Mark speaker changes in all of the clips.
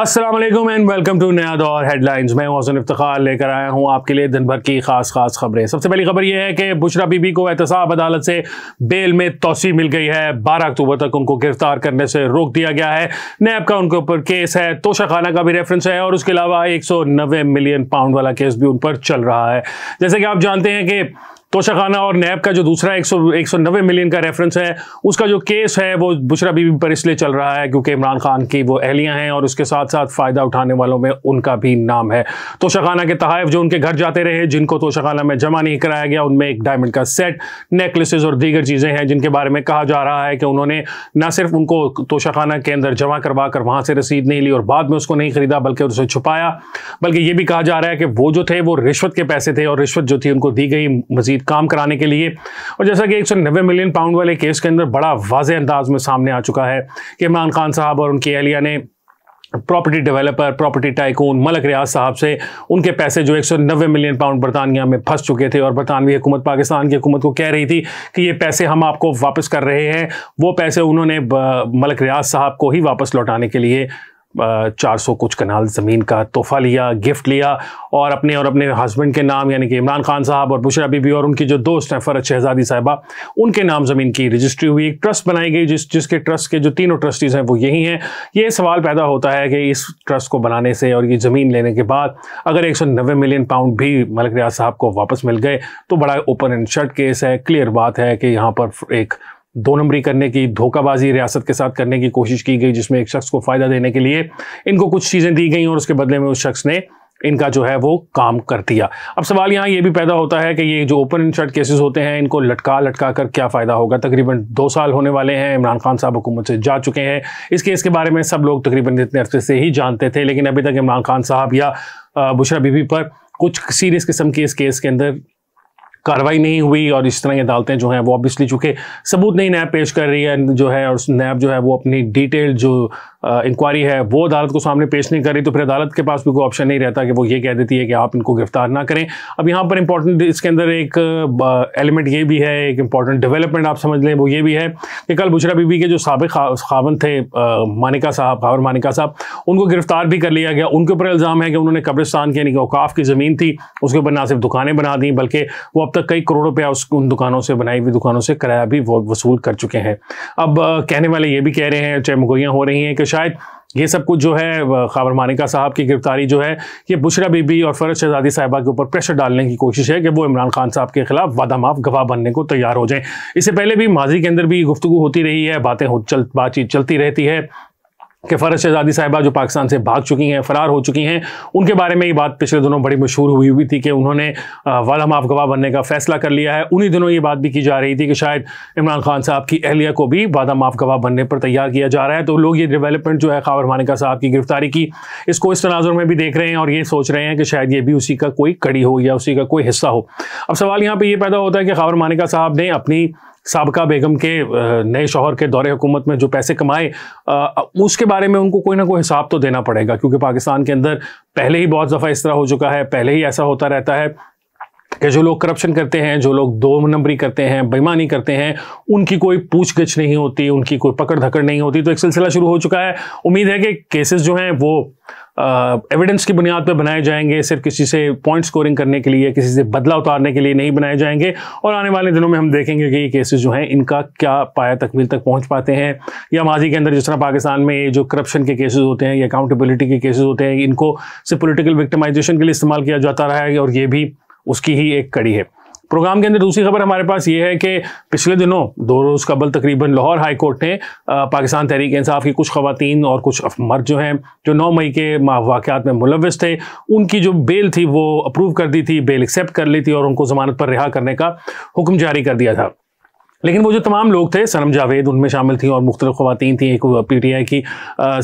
Speaker 1: Aslam and welcome to नया दौर headlines मैं मौसम इफ्तार लेकर आया हूँ आपके लिए दिन भर की खास खास खबरें सबसे पहली खबर यह है कि बुशरा बीबी को एहतसाब अदालत से बेल में तोसी मिल गई है 12 अक्टूबर तक उनको गिरफ्तार करने से रोक दिया गया है नैब का उनके ऊपर केस है तोशा खाना का भी रेफरेंस है और उसके अलावा एक मिलियन पाउंड वाला केस भी उन पर चल रहा है जैसे कि आप जानते हैं कि तोशाखाना और नैब का जो दूसरा एक सौ एक सौ नब्बे मिलियन का रेफरेंस है उसका जो केस है वो बुशरा बीबी पर इसलिए चल रहा है क्योंकि इमरान खान की वो अहलियाँ हैं और उसके साथ साथ फ़ायदा उठाने वालों में उनका भी नाम है तोशाखाना के तहफ़ जो उनके घर जाते रहे जिनको तोशाखाना में जमा नहीं कराया गया उनमें एक डायमंड का सेट नेकलेसेज और दीगर चीज़ें हैं जिनके बारे में कहा जा रहा है कि उन्होंने ना सिर्फ उनको तोशाखाना के अंदर जमा करवा कर वहाँ से रसीद नहीं ली और बाद में उसको नहीं खरीदा बल्कि उसे छुपाया बल्कि ये भी कहा जा रहा है कि वो जो थे वो रिश्वत के पैसे थे और रिश्वत जो थी उनको दी गई मजीद काम कराने के लिए और जैसा कि एक मिलियन पाउंड वाले केस के अंदर बड़ा वाज अंदाज में सामने आ चुका है कि इमरान खान साहब और उनकी एहलिया ने property developer property tycoon Malik Riaz साहब से उनके पैसे जो 190 मिलियन पाउंड बरतानिया में फंस चुके थे और बरतानवी हुकूमत पाकिस्तान की हुकूमत को कह रही थी कि ये पैसे हम आपको वापस कर रहे हैं वो पैसे उन्होंने मलक रियाज साहब को ही वापस लौटाने के लिए चार सौ कुछ कनाल ज़मीन का तोहफा लिया गिफ्ट लिया और अपने और अपने हस्बैंड के नाम यानी कि इमरान खान साहब और बुशरा बीबी और उनकी जो दोस्त हैं फ़रत शहजादी साहबा उनके नाम ज़मीन की रजिस्ट्री हुई एक ट्रस्ट बनाई गई जिस जिसके ट्रस्ट के जो तीनों ट्रस्टीज़ हैं वो यही हैं ये सवाल पैदा होता है कि इस ट्रस्ट को बनाने से और ये ज़मीन लेने के बाद अगर एक मिलियन पाउंड भी मलिक रियाज साहब को वापस मिल गए तो बड़ा ओपन एंड शर्ट केस है क्लियर बात है कि यहाँ पर एक दो नंबरी करने की धोखाबाजी रियासत के साथ करने की कोशिश की गई जिसमें एक शख्स को फ़ायदा देने के लिए इनको कुछ चीज़ें दी गई और उसके बदले में उस शख्स ने इनका जो है वो काम कर दिया अब सवाल यहाँ ये भी पैदा होता है कि ये जो ओपन इन शर्ट केसेस होते हैं इनको लटका लटका कर क्या फ़ायदा होगा तकरीबन दो साल होने वाले हैं इमरान खान साहब हुकूमत से जा चुके हैं इस केस के बारे में सब लोग तकरीबन इतने अरसे से ही जानते थे लेकिन अभी तक इमरान खान साहब या बुशरा बीबी पर कुछ सीरियस किस्म के इस केस के अंदर कार्रवाई नहीं हुई और इस तरह की अदालतें जो हैं वो ऑब्वियसली चूँकि सबूत नहीं नैब पेश कर रही है जो है और नैब जो है वो अपनी डिटेल जो इंक्वायरी है वो अदालत को सामने पेश नहीं कर रही तो फिर अदालत के पास भी कोई ऑप्शन नहीं रहता कि वो ये कह देती है कि आप इनको गिरफ्तार ना करें अब यहाँ पर इंपॉर्टेंट इसके अंदर एक एलिमेंट ये भी है एक इंपॉर्टेंट डेवलपमेंट आप समझ लें वो ये भी है कि कल बुशरा बीबी के जो सबक खावन थे मानिका साहब खावर मानिका साहब उनको गिरफ्तार भी कर लिया गया उनके ऊपर इल्ज़ाम है कि उन्होंने कब्रिस्तान के यानी कि अवकाफ की ज़मीन थी उसके ऊपर ना सिर्फ दुकानें बना दी बल्कि वो अब तक कई करोड़ रुपया उस उन दुकानों से बनाई हुई दुकानों से किराया भी वसूल कर चुके हैं अब कहने वाले ये भी कह रहे हैं चाहे चमकोयाँ हो रही हैं कि शायद ये सब कुछ जो है खबर मानिका साहब की गिरफ्तारी जो है ये बुशरा बीबी और फरज शहजादी साहिबा के ऊपर प्रेशर डालने की कोशिश है कि वो इमरान खान साहब के खिलाफ वादा माफ गवाह बनने को तैयार हो जाएं इससे पहले भी माजी के अंदर भी गुफ्तु होती रही है बातें चल बातचीत चलती रहती है कि फ़रज शहजादी साहिबा जो पाकिस्तान से भाग चुकी हैं फ़रार हो चुकी हैं उनके बारे में ये बात पिछले दिनों बड़ी मशहूर हुई हुई थी कि उन्होंने वाला माफ गवाह बनने का फैसला कर लिया है उन्हीं दिनों ये बात भी की जा रही थी कि शायद इमरान खान साहब की अहलिया को भी वादा माफ गवाह बनने पर तैयार किया जा रहा है तो लोग ये डिवेलपमेंट जो है खावर मानिका साहब की गिरफ्तारी की इसको इस तनाजुर में भी देख रहे हैं और ये सोच रहे हैं कि शायद ये भी उसी का कोई कड़ी हो या उसी का कोई हिस्सा हो अब सवाल यहाँ पर यह पैदा होता है कि खावर मानिका साहब ने अपनी सबका बेगम के नए शोहर के दौरे हुकूमत में जो पैसे कमाए उसके बारे में उनको कोई ना कोई हिसाब तो देना पड़ेगा क्योंकि पाकिस्तान के अंदर पहले ही बहुत दफ़ा इस तरह हो चुका है पहले ही ऐसा होता रहता है कि जो लोग करप्शन करते हैं जो लोग दो नंबरी करते हैं बेईमानी करते हैं उनकी कोई पूछ गिछ नहीं होती उनकी कोई पकड़ धकड़ नहीं होती तो एक सिलसिला शुरू हो चुका है उम्मीद है कि केसेस जो हैं वो एविडेंस की बुनियाद पर बनाए जाएंगे सिर्फ किसी से पॉइंट स्कोरिंग करने के लिए किसी से बदला उतारने के लिए नहीं बनाए जाएंगे और आने वाले दिनों में हम देखेंगे कि ये केसेस जो हैं इनका क्या पाया तकमील तक पहुंच पाते हैं या माजी के अंदर जिस तरह पाकिस्तान में जो करप्शन के केसेस होते हैं या अकाउंटेबिलिटी के केसेज़ होते हैं इनको सिर्फ पोलिटिकल विक्टमाइजेशन के लिए इस्तेमाल किया जाता रहा है और ये भी उसकी ही एक कड़ी है प्रोग्राम के अंदर दूसरी खबर हमारे पास ये है कि पिछले दिनों दो रोज़ कबल तकरीबन लाहौर हाई कोर्ट ने पाकिस्तान तहरीक इंसाफ की कुछ खवतान और कुछ मर्द जो हैं जो नौ मई के वाक़ात में मुलविस थे उनकी जो बेल थी वो अप्रूव कर दी थी बेल एक्सेप्ट कर ली थी और उनको ज़मानत पर रिहा करने का हुक्म जारी कर दिया था लेकिन वो जो तमाम लोग थे सरम जावेद उनमें शामिल थी और मुख्तलि खुवान थी एक पी टी आई की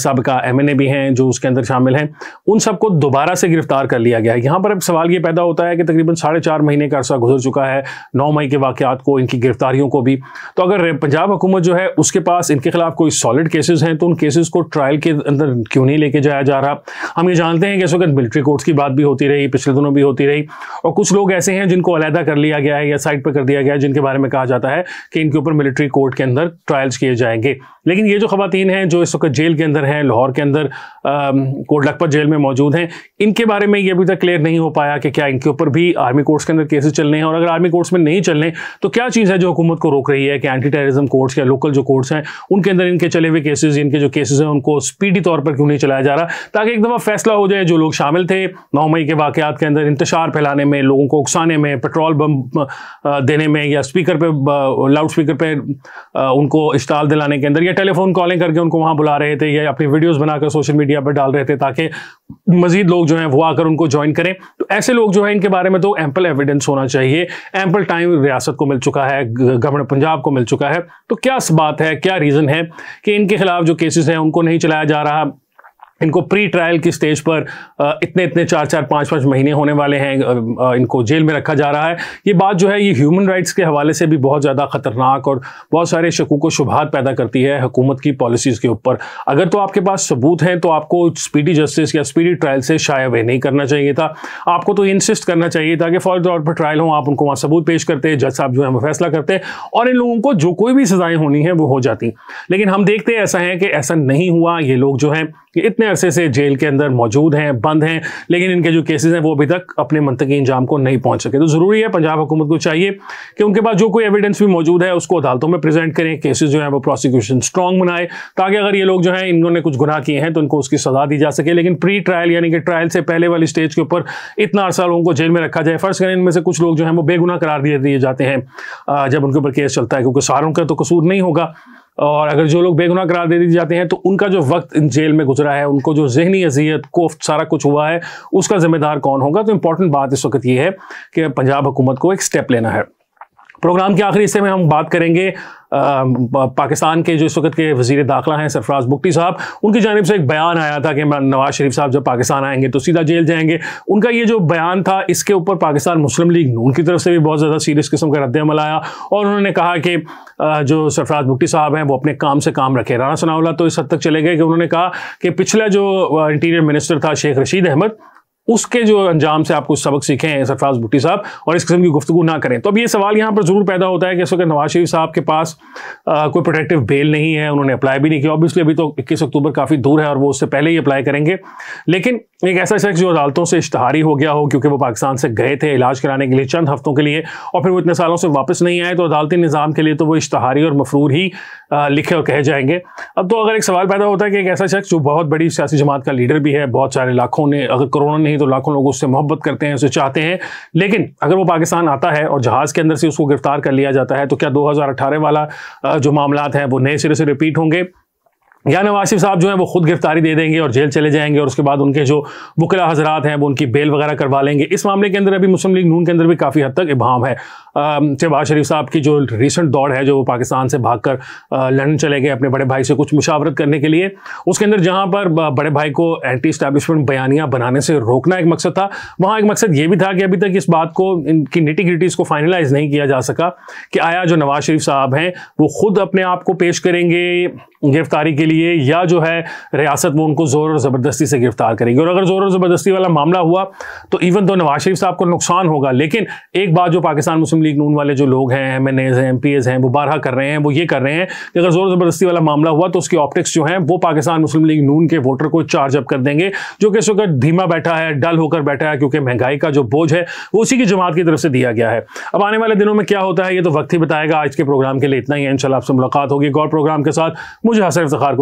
Speaker 1: सबका एम एन ए भी हैं जो उसके अंदर शामिल हैं उन सबको दोबारा से गिरफ्तार कर लिया गया है यहाँ पर अब सवाल ये पैदा होता है कि तकरीबन साढ़े चार महीने का अरसा गुजर चुका है नौ मई के वाक़ात को इनकी गिरफ्तारियों को भी तो अगर पंजाब हुकूमत जो है उसके पास इनके खिलाफ कोई सॉलिड केसेज हैं तो उन केसेज को ट्रायल के अंदर क्यों नहीं लेके जाया जा रहा हम ये जानते हैं कि इस वक्त मिलिट्री कोर्ट्स की बात भी होती रही पिछले दिनों भी होती रही और कुछ लोग ऐसे हैं जिनको अलहदा कर लिया गया है या साइड पर कर दिया गया है जिनके बारे में कहा जाता है कि इनके ऊपर मिलिट्री कोर्ट के अंदर ट्रायल्स किए जाएंगे लेकिन ये जो खवतान हैं जो इस वक्त जेल के अंदर हैं लाहौर के अंदर कोट लखपत जेल में मौजूद हैं इनके बारे में ये अभी तक क्लियर नहीं हो पाया कि क्या इनके ऊपर भी आर्मी कोर्ट्स के अंदर केसेज चलने हैं और अगर आर्मी कोर्ट्स में नहीं चलने तो क्या चीज़ है जो हुकूमत को रोक रही है कि एंटी टेररिज्म कोर्ट्स या लोकल जो कोर्ट्स हैं उनके अंदर इनके चले हुए केसेज इनके जो केसेज हैं उनको स्पीडी तौर पर क्यों नहीं चलाया जा रहा ताकि एक दफ़ा फैसला हो जाए जो लोग शामिल थे नौ मई के वाकत के अंदर इंतशार फैलाने में लोगों को उकसाने में पेट्रोल बम देने में या स्पीकर पर लाउड स्पीकर पे उनको इस्टाल दिलाने के अंदर या टेलीफोन कॉलिंग करके उनको वहाँ बुला रहे थे या अपनी वीडियोस बनाकर सोशल मीडिया पर डाल रहे थे ताकि मजीद लोग जो हैं वो आकर उनको ज्वाइन करें तो ऐसे लोग जो हैं इनके बारे में तो एम्पल एविडेंस होना चाहिए एम्पल टाइम रियासत को मिल चुका है गवर्नर पंजाब को मिल चुका है तो क्या बात है क्या रीज़न है कि इनके खिलाफ जो केसेस हैं उनको नहीं चलाया जा रहा इनको प्री ट्रायल की स्टेज पर इतने इतने चार चार पाँच पाँच महीने होने वाले हैं इनको जेल में रखा जा रहा है ये बात जो है ये ह्यूमन राइट्स के हवाले से भी बहुत ज़्यादा ख़तरनाक और बहुत सारे शकूक व शुभात पैदा करती है हुकूमत की पॉलिसीज़ के ऊपर अगर तो आपके पास सबूत हैं तो आपको स्पीडी जस्टिस या स्पीडी ट्रायल से शाया वह नहीं करना चाहिए था आपको तो इंसिस्ट करना चाहिए था कि फौरी तौर पर ट्रायल हों आप उनको वहाँ सबूत पेश करते जज साहब जो है वो फैसला करते और इन लोगों को जो कोई भी सज़ाएँ होनी है वो हो जाती लेकिन हम देखते ऐसा है कि ऐसा नहीं हुआ ये लोग जो हैं कि इतने अरसे से जेल के अंदर मौजूद हैं बंद हैं लेकिन इनके जो केसेस हैं वो अभी तक अपने मनतकी इंजाम को नहीं पहुंच सके तो ज़रूरी है पंजाब हुकूमत को चाहिए कि उनके पास जो कोई एविडेंस भी मौजूद है उसको अदालतों में प्रेजेंट करें केसेज जो हैं वो प्रोसिक्यूशन स्ट्रॉन्ग बनाए ताकि अगर ये लोग जो है इन्होंने कुछ गुनाह किए हैं तो उनको उसकी सजा दी जा सके लेकिन प्री ट्रायल यानी कि ट्रायल से पहले वाली स्टेज के ऊपर इतना अरसा लोगों को जेल में रखा जाए फर्ज करें इनमें से कुछ लोग जो है वो बेगुना करार दिए दिए जाते हैं जब उनके ऊपर केस चलता है क्योंकि सारों का तो कसूर नहीं होगा और अगर जो लोग बेगुनाह करार दे दिए जाते हैं तो उनका जो वक्त जेल में गुजरा है उनको जो जहनी अजियत कोफ्त सारा कुछ हुआ है उसका जिम्मेदार कौन होगा तो इंपॉर्टेंट बात इस वक्त ये है कि पंजाब हुकूमत को एक स्टेप लेना है प्रोग्राम के आखिरी हिस्से में हम बात करेंगे आ, पाकिस्तान के जो इस वक्त के वजीर दाखिला हैं सरफराज बुकटी साहब उनकी जानब से एक बयान आया था कि नवाज शरीफ साहब जब पाकिस्तान आएंगे तो सीधा जेल जाएंगे उनका ये जो बयान था इसके ऊपर पाकिस्तान मुस्लिम लीग नून की तरफ से भी बहुत ज़्यादा सीरियस किस्म का रद्दमल आया और उन्होंने कहा कि जो सरफराज बुकटी साहब हैं वो अपने काम से काम रखे राना सनाउल्ला तो इस हद तक चले गए कि उन्होंने कहा कि पिछला जो इंटीरियर मिनिस्टर था शेख रशीद अहमद उसके जो अंजाम से आप कुछ सबक सीखे हैं सरफराज भुट्टी साहब और इस किस्म की गुफ्तु ना करें तो अब ये सवाल यहाँ पर ज़रूर पैदा होता है कि इस वक्त नवाज शरीफ साहब के पास आ, कोई प्रोटेक्टिव बेल नहीं है उन्होंने अप्लाई भी नहीं किया ऑब्वियसली अभी तो इक्कीस अक्टूबर काफ़ी दूर है और वो उससे पहले ही अप्लाई करेंगे लेकिन एक ऐसा शख्स जो अदालतों से इश्तहारी हो गया हो क्योंकि वो पाकिस्तान से गए थे इलाज कराने के लिए चंद हफ्तों के लिए और फिर वो इतने सालों से वापस नहीं आए तो अदालती निज़ाम के लिए तो वो इश्तहारी और मफरूर ही लिखे और कहे जाएंगे अब तो अगर एक सवाल पैदा होता है कि एक ऐसा शख्स जो बहुत बड़ी सियासी जमात का लीडर भी है बहुत सारे लाखों ने अगर कोरोना ने नहीं तो लाखों लोग उससे मोहब्बत करते हैं उसे चाहते हैं लेकिन अगर वो पाकिस्तान आता है और जहाज़ के अंदर से उसको गिरफ्तार कर लिया जाता है तो क्या 2018 वाला जो मामला हैं वो नए सिरे से रिपीट होंगे या नवासिफ साहब जो है वो खुद गिरफ्तारी दे देंगे और जेल चले जाएंगे और उसके बाद उनके जो वकला हजरात हैं वो उनकी बेल वगैरह करवा लेंगे इस मामले के अंदर अभी मुस्लिम लीग नून के अंदर भी काफ़ी हद तक इबाम है शहबाज शरीफ साहब की जो रिसेंट दौड़ है जो वो पाकिस्तान से भागकर लंदन चले गए अपने बड़े भाई से कुछ मुशावरत करने के लिए उसके अंदर जहाँ पर बड़े भाई को एंटी इस्टेबलिशमेंट बयानियाँ बनाने से रोकना एक मकसद था वहाँ एक मकसद ये भी था कि अभी तक इस बात को इनकी निटी को फाइनलाइज नहीं किया जा सका कि आया जो नवाज शरीफ साहब हैं वो खुद अपने आप को पेश करेंगे गिरफ्तारी के लिए लिए या जो है रियासत वो उनको ज़ोर और ज़बरदस्ती से गिरफ्तार करेगी और अगर ज़ोर और ज़बरदस्ती वाला मामला हुआ तो इवन तो नवाज शरीफ साहब को नुकसान होगा लेकिन एक बात जो पाकिस्तान मुस्लिम लीग नून वाले जो लोग हैं एम एन एज हैं एम पी एज हैं वो बारह कर रहे हैं वो ये कर रहे हैं कि अगर ज़ोर ज़बरदस्ती वाला मामला हुआ तो उसकी ऑप्टिक्स जो हैं वो पाकिस्तान मुस्लिम लीग नून के वोटर को चार्ज अप कर देंगे जो कि इस वक्त धीमा बैठा है डल होकर बैठा है क्योंकि महंगाई का जो बोझ है वो उसी की जमात की तरफ से दिया गया है अब आने वाले दिनों में क्या होता है ये तो वक्त ही बताएगा आज के प्रोग्राम के लिए इतना ही है इन आपसे मुलाकात होगी एक और प्रोग्राम के साथ मुझे हसर इफ्तार को